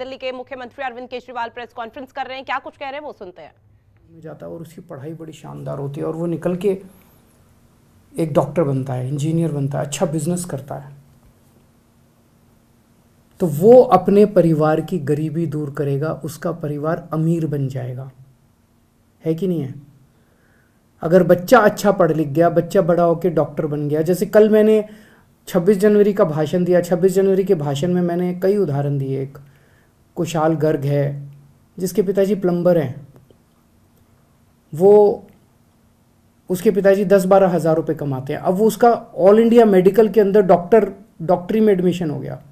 दिल्ली के मुख्यमंत्री Arvind Kejriwal press conference कर रहे हैं क्या कुछ कह रहे हैं वो सुनते हैं में जाता है और उसकी पढ़ाई बड़ी शानदार होती है और वो निकल के एक डॉक्टर बनता है इंजीनियर बनता है अच्छा बिजनेस करता है तो वो अपने परिवार की गरीबी दूर करेगा उसका परिवार अमीर बन जाएगा है कि नहीं है अगर बच्चा अच्छा पढ़ लिख गया बच्चा बड़ा होकर डॉक्टर बन गया जैसे कल मैंने 26 जनवरी का भाषण दिया 26 जनवरी के भाषण में मैंने कई उदाहरण दिए एक कुशाल गर्ग है जिसके पिताजी प्लम्बर हैं वो उसके पिताजी दस बारह हज़ार रुपये कमाते हैं अब वो उसका ऑल इंडिया मेडिकल के अंदर डॉक्टर डॉक्टरी में एडमिशन हो गया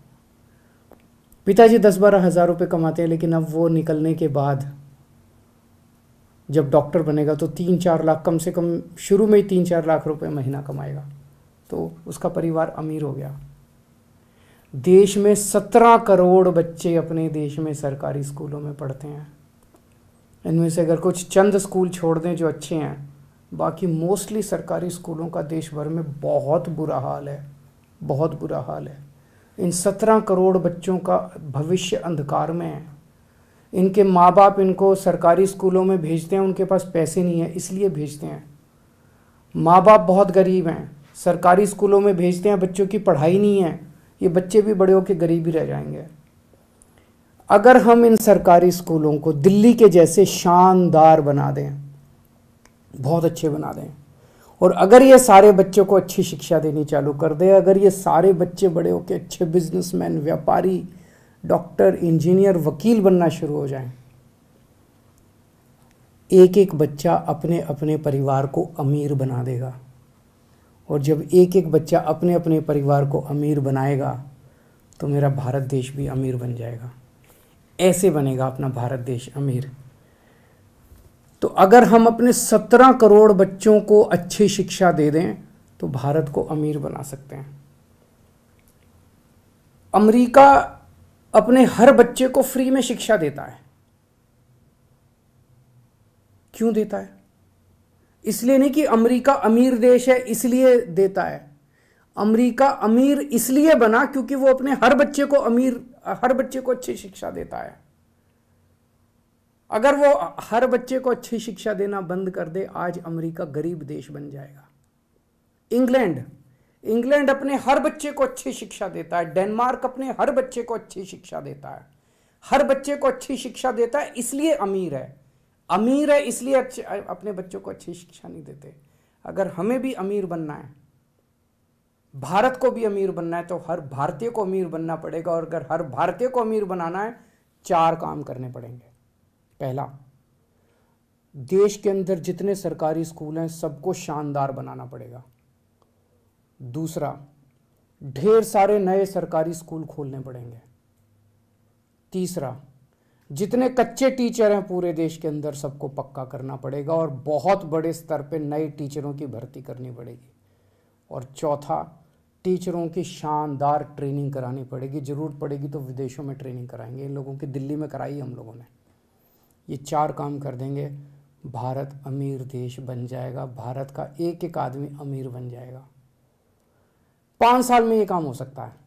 पिताजी दस बारह हज़ार रुपये कमाते हैं लेकिन अब वो निकलने के बाद जब डॉक्टर बनेगा तो तीन चार लाख कम से कम शुरू में ही तीन चार लाख रुपये महीना कमाएगा तो उसका परिवार अमीर हो गया देश में सत्रह करोड़ बच्चे अपने देश में सरकारी स्कूलों में पढ़ते हैं इनमें से अगर कुछ चंद स्कूल छोड़ दें जो अच्छे हैं बाकी मोस्टली सरकारी स्कूलों का देश भर में बहुत बुरा हाल है बहुत बुरा हाल है इन सत्रह करोड़ बच्चों का भविष्य अंधकार में है इनके माँ बाप इनको सरकारी स्कूलों में भेजते हैं उनके पास पैसे नहीं है इसलिए भेजते हैं माँ बाप बहुत गरीब हैं सरकारी स्कूलों में भेजते हैं बच्चों की पढ़ाई नहीं है ये बच्चे भी बड़े होकर गरीब ही रह जाएंगे अगर हम इन सरकारी स्कूलों को दिल्ली के जैसे शानदार बना दें बहुत अच्छे बना दें और अगर ये सारे बच्चों को अच्छी शिक्षा देनी चालू कर दें अगर ये सारे बच्चे बड़े होकर अच्छे बिजनेसमैन व्यापारी डॉक्टर इंजीनियर वकील बनना शुरू हो जाएं एक एक बच्चा अपने अपने परिवार को अमीर बना देगा और जब एक एक बच्चा अपने अपने परिवार को अमीर बनाएगा तो मेरा भारत देश भी अमीर बन जाएगा ऐसे बनेगा अपना भारत देश अमीर तो अगर हम अपने सत्रह करोड़ बच्चों को अच्छी शिक्षा दे दें तो भारत को अमीर बना सकते हैं अमेरिका अपने हर बच्चे को फ्री में शिक्षा देता है क्यों देता है इसलिए नहीं कि अमेरिका अमीर देश है इसलिए देता है अमेरिका अमीर इसलिए बना क्योंकि वो अपने हर बच्चे को अमीर हर बच्चे को अच्छी शिक्षा देता है अगर वो हर बच्चे को अच्छी शिक्षा देना बंद कर दे आज अमेरिका गरीब देश बन जाएगा इंग्लैंड इंग्लैंड अपने हर बच्चे को अच्छी शिक्षा देता है डेनमार्क अपने हर बच्चे को अच्छी शिक्षा देता है हर बच्चे को अच्छी शिक्षा देता है इसलिए अमीर है अमीर है इसलिए अच्छे अपने बच्चों को अच्छी शिक्षा नहीं देते अगर हमें भी अमीर बनना है भारत को भी अमीर बनना है तो हर भारतीय को अमीर बनना पड़ेगा और अगर हर भारतीय को अमीर बनाना है चार काम करने पड़ेंगे पहला देश के अंदर जितने सरकारी स्कूल हैं सबको शानदार बनाना पड़ेगा दूसरा ढेर सारे नए सरकारी स्कूल खोलने पड़ेंगे तीसरा जितने कच्चे टीचर हैं पूरे देश के अंदर सबको पक्का करना पड़ेगा और बहुत बड़े स्तर पे नए टीचरों की भर्ती करनी पड़ेगी और चौथा टीचरों की शानदार ट्रेनिंग करानी पड़ेगी ज़रूरत पड़ेगी तो विदेशों में ट्रेनिंग कराएंगे इन लोगों की दिल्ली में कराई हम लोगों ने ये चार काम कर देंगे भारत अमीर देश बन जाएगा भारत का एक एक आदमी अमीर बन जाएगा पाँच साल में ये काम हो सकता है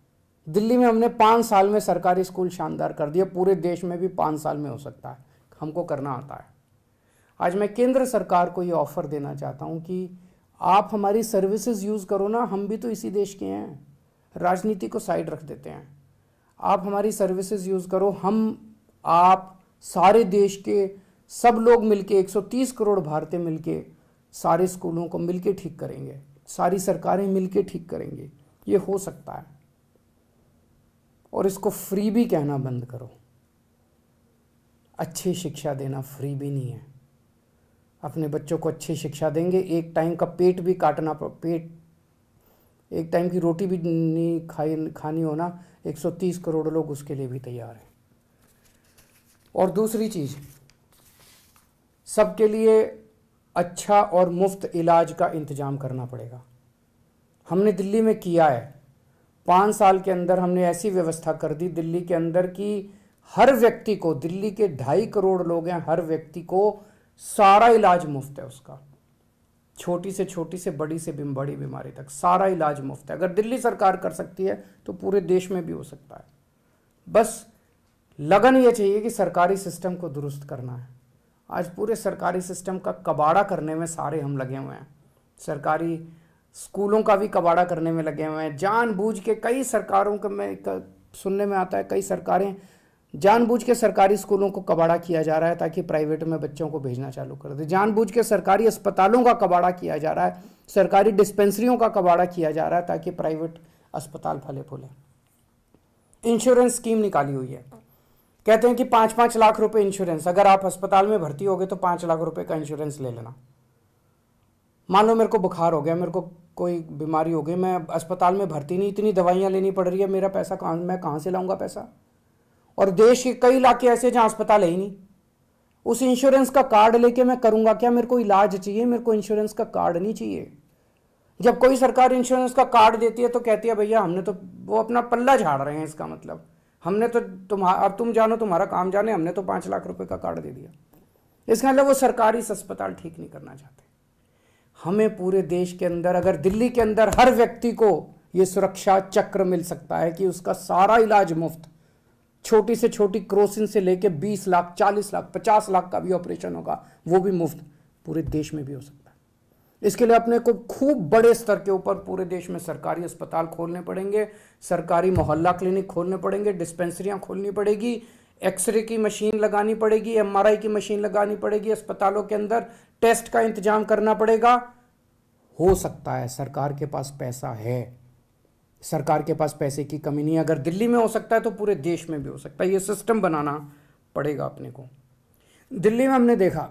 दिल्ली में हमने पाँच साल में सरकारी स्कूल शानदार कर दिए पूरे देश में भी पाँच साल में हो सकता है हमको करना आता है आज मैं केंद्र सरकार को ये ऑफ़र देना चाहता हूँ कि आप हमारी सर्विसेज यूज़ करो ना हम भी तो इसी देश के हैं राजनीति को साइड रख देते हैं आप हमारी सर्विसेज यूज़ करो हम आप सारे देश के सब लोग मिलके 130 करोड़ भारतीय मिलके सारे स्कूलों को मिलके ठीक करेंगे सारी सरकारें मिलके ठीक करेंगे ये हो सकता है और इसको फ्री भी कहना बंद करो अच्छी शिक्षा देना फ्री भी नहीं है अपने बच्चों को अच्छी शिक्षा देंगे एक टाइम का पेट भी काटना पेट एक टाइम की रोटी भी नहीं खाई खानी होना 130 करोड़ लोग उसके लिए भी तैयार हैं और दूसरी चीज़ सबके लिए अच्छा और मुफ्त इलाज का इंतज़ाम करना पड़ेगा हमने दिल्ली में किया है पाँच साल के अंदर हमने ऐसी व्यवस्था कर दी दिल्ली के अंदर कि हर व्यक्ति को दिल्ली के ढाई करोड़ लोग हैं हर व्यक्ति को सारा इलाज मुफ्त है उसका छोटी से छोटी से बड़ी से बड़ी बीमारी तक सारा इलाज मुफ्त है अगर दिल्ली सरकार कर सकती है तो पूरे देश में भी हो सकता है बस लगन ये चाहिए कि सरकारी सिस्टम को दुरुस्त करना है आज पूरे सरकारी सिस्टम का कबाड़ा करने में सारे हम लगे हुए हैं सरकारी स्कूलों का भी कबाड़ा करने में लगे हुए हैं जानबूझ के कई सरकारों के में सुनने में आता है कई सरकारें जानबूझ के सरकारी स्कूलों को कबाड़ा किया जा रहा है ताकि प्राइवेट में बच्चों को भेजना चालू कर दे जानबूझ के सरकारी अस्पतालों का कबाड़ा किया जा रहा है सरकारी डिस्पेंसरियों का कबाड़ा किया जा रहा है ताकि प्राइवेट अस्पताल फले फूले इंश्योरेंस स्कीम निकाली हुई है कहते हैं कि पाँच पाँच लाख रुपए इंश्योरेंस अगर आप अस्पताल में भर्ती हो गए तो पाँच लाख रुपए का इंश्योरेंस ले लेना मान लो मेरे को बुखार हो गया मेरे को कोई बीमारी हो गई मैं अस्पताल में भर्ती नहीं इतनी दवाइयाँ लेनी पड़ रही है मेरा पैसा कहाँ मैं कहाँ से लाऊंगा पैसा और देश के कई इलाके ऐसे जहाँ अस्पताल है ही नहीं उस इंश्योरेंस का कार्ड लेके मैं करूँगा क्या मेरे को इलाज चाहिए मेरे को इंश्योरेंस का कार्ड नहीं चाहिए जब कोई सरकार इंश्योरेंस का कार्ड देती है तो कहती है भैया हमने तो वो अपना पल्ला झाड़ रहे हैं इसका मतलब हमने तो तुम्हारा अब तुम जानो तुम्हारा काम जाने हमने तो पाँच लाख रुपए का कार्ड दे दिया इसका मतलब वो सरकारी अस्पताल ठीक नहीं करना चाहता हमें पूरे देश के अंदर अगर दिल्ली के अंदर हर व्यक्ति को ये सुरक्षा चक्र मिल सकता है कि उसका सारा इलाज मुफ्त छोटी से छोटी क्रोसिन से लेके 20 लाख 40 लाख 50 लाख का भी ऑपरेशन होगा वो भी मुफ्त पूरे देश में भी हो सकता है इसके लिए अपने को खूब बड़े स्तर के ऊपर पूरे देश में सरकारी अस्पताल खोलने पड़ेंगे सरकारी मोहल्ला क्लिनिक खोलने पड़ेंगे डिस्पेंसरियाँ खोलनी पड़ेगी एक्सरे की मशीन लगानी पड़ेगी एमआरआई की मशीन लगानी पड़ेगी अस्पतालों के अंदर टेस्ट का इंतजाम करना पड़ेगा हो सकता है सरकार के पास पैसा है सरकार के पास पैसे की कमी नहीं अगर दिल्ली में हो सकता है तो पूरे देश में भी हो सकता है ये सिस्टम बनाना पड़ेगा अपने को दिल्ली में हमने देखा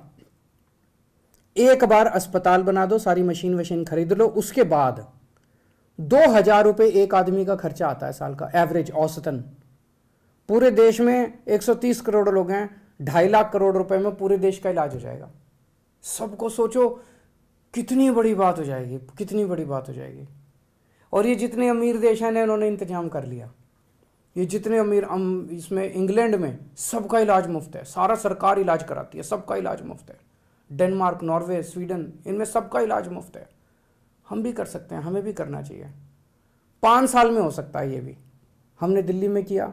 एक बार अस्पताल बना दो सारी मशीन वशीन खरीद लो उसके बाद दो हजार रुपये एक आदमी का खर्चा आता है साल का एवरेज औसतन पूरे देश में 130 करोड़ लोग हैं ढाई लाख करोड़ रुपए में पूरे देश का इलाज हो जाएगा सबको सोचो कितनी बड़ी बात हो जाएगी कितनी बड़ी बात हो जाएगी और ये जितने अमीर देश हैं इन्होंने इंतजाम कर लिया ये जितने अमीर अम, इसमें इंग्लैंड में सबका इलाज मुफ्त है सारा सरकार इलाज कराती है सबका इलाज मुफ्त है डेनमार्क नॉर्वे स्वीडन इनमें सबका इलाज मुफ्त है हम भी कर सकते हैं हमें भी करना चाहिए पाँच साल में हो सकता है ये भी हमने दिल्ली में किया